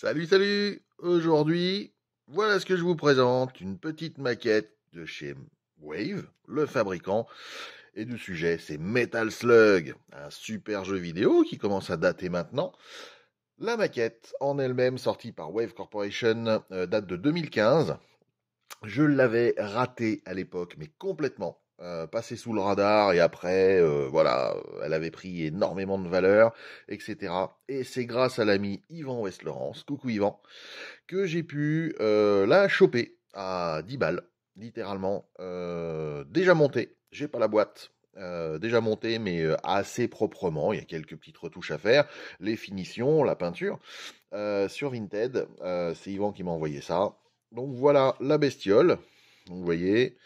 Salut, salut Aujourd'hui, voilà ce que je vous présente, une petite maquette de chez Wave, le fabricant. Et du sujet, c'est Metal Slug, un super jeu vidéo qui commence à dater maintenant. La maquette en elle-même, sortie par Wave Corporation, euh, date de 2015. Je l'avais raté à l'époque, mais complètement. Euh, passé sous le radar et après, euh, voilà, elle avait pris énormément de valeur, etc. Et c'est grâce à l'ami Yvan West-Laurence, coucou Yvan, que j'ai pu euh, la choper à 10 balles, littéralement. déjà montée, j'ai pas la boîte, déjà montée mais assez proprement. Il y a quelques petites retouches à faire, les finitions, la peinture. sur Vinted, c'est Yvan qui m'a envoyé ça. Donc voilà la bestiole. vous voyez,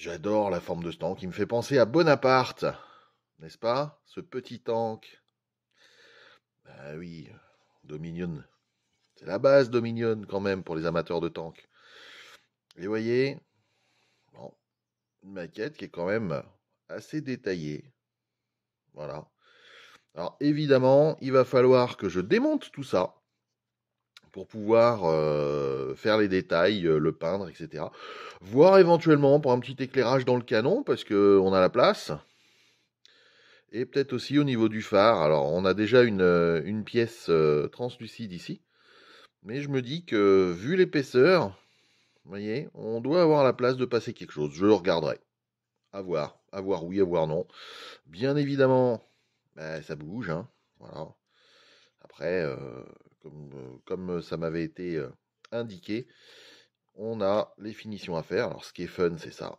J'adore la forme de ce tank, il me fait penser à Bonaparte, n'est-ce pas Ce petit tank. Bah oui, Dominion. C'est la base Dominion quand même pour les amateurs de tank. Et voyez, une maquette qui est quand même assez détaillée. Voilà. Alors évidemment, il va falloir que je démonte tout ça pour pouvoir euh, faire les détails, euh, le peindre, etc. Voir éventuellement pour un petit éclairage dans le canon, parce qu'on a la place. Et peut-être aussi au niveau du phare. Alors, on a déjà une, euh, pièce translucide ici. Mais je me dis que, vu l'épaisseur, vous voyez, on doit avoir la place de passer quelque chose. Je le regarderai. À voir. À voir oui, à voir non. Bien évidemment, bah, ça bouge. Hein. Voilà. Après, euh, euh, comme, ça m'avait été euh, indiqué, on a les finitions à faire. Alors ce qui est fun, c'est ça.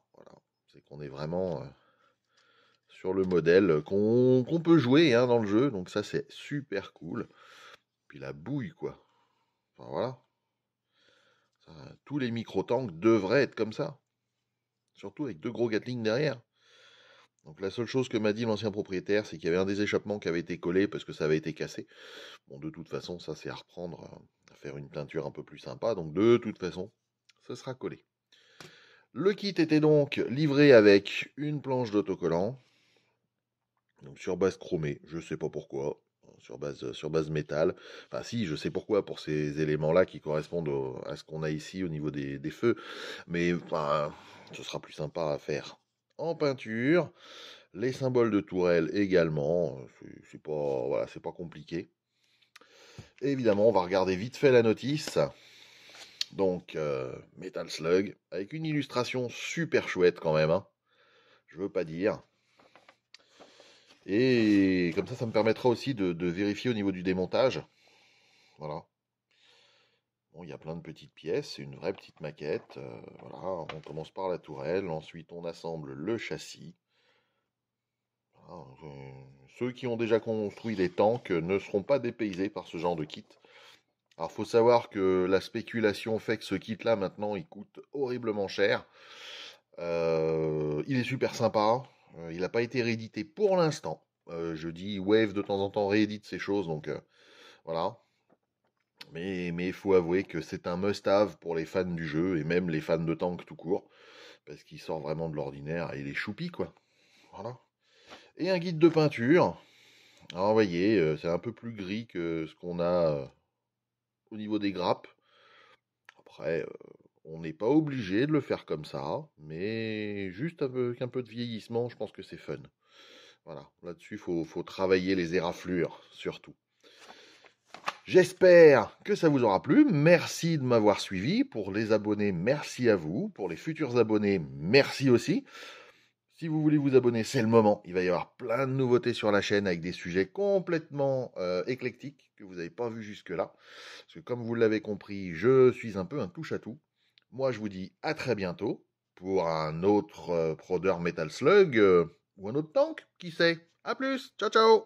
C'est qu'on est vraiment sur le modèle qu'on peut jouer hein, dans le jeu. Donc ça, c'est super cool. Puis la bouille, quoi. Enfin voilà. tous les micro-tanks devraient être comme ça. Surtout avec deux gros Gatling derrière. Donc la seule chose que m'a dit l'ancien propriétaire, c'est qu'il y avait un des échappements qui avait été collé parce que ça avait été cassé. Bon, de toute façon, ça c'est à reprendre, euh, à faire une peinture un peu plus sympa. Donc de toute façon, ce sera collé. Le kit était donc livré avec une planche d'autocollant. Donc sur base chromée, je ne sais pas pourquoi, sur base, euh, sur base métal. Enfin, si, je sais pourquoi, pour ces éléments-là qui correspondent à ce qu'on a ici au niveau des, des feux. Mais enfin, ce sera plus sympa à faire en peinture, les symboles de tourelles également, euh, c'est pas, voilà, pas compliqué. évidemment, on va regarder vite fait la notice. Donc, euh, Metal Slug, avec une illustration super chouette quand même, hein. je veux pas dire. Et comme ça, ça me permettra aussi de vérifier au niveau du démontage. Voilà il y a plein de petites pièces, c'est une vraie petite maquette. Euh, voilà, on commence par la tourelle, ensuite on assemble le châssis. Euh, ceux qui ont déjà construit des tanks ne seront pas dépaysés par ce genre de kit. Alors faut savoir que la spéculation fait que ce kit-là maintenant il coûte horriblement cher. Euh, il est super sympa. il n'a pas été réédité pour l'instant. je dis Wave de temps en temps réédite ces choses, donc voilà. Mais il faut avouer que c'est un must-have pour les fans du jeu et même les fans de tank tout court, parce qu'il sort vraiment de l'ordinaire et il est choupi, quoi. Voilà. Et un guide de peinture. Alors, ah, vous voyez, euh, c'est un peu plus gris que ce qu'on a euh, au niveau des grappes. Après, euh, on n'est pas obligé de le faire comme ça, mais juste avec un peu de vieillissement, je pense que c'est fun. Voilà, là-dessus, il faut, faut travailler les éraflures, surtout. J'espère que ça vous aura plu. Merci de m'avoir suivi. Pour les abonnés, merci à vous. Pour les futurs abonnés, merci aussi. Si vous voulez vous abonner, c'est le moment. Il va y avoir plein de nouveautés sur la chaîne avec des sujets complètement euh, éclectiques que vous n'avez pas vus jusque-là. Parce que comme vous l'avez compris, je suis un peu un touche-à-tout. Moi, je vous dis à très bientôt pour un autre euh, Proder Metal Slug euh, ou un autre tank, qui sait. À plus, ciao ciao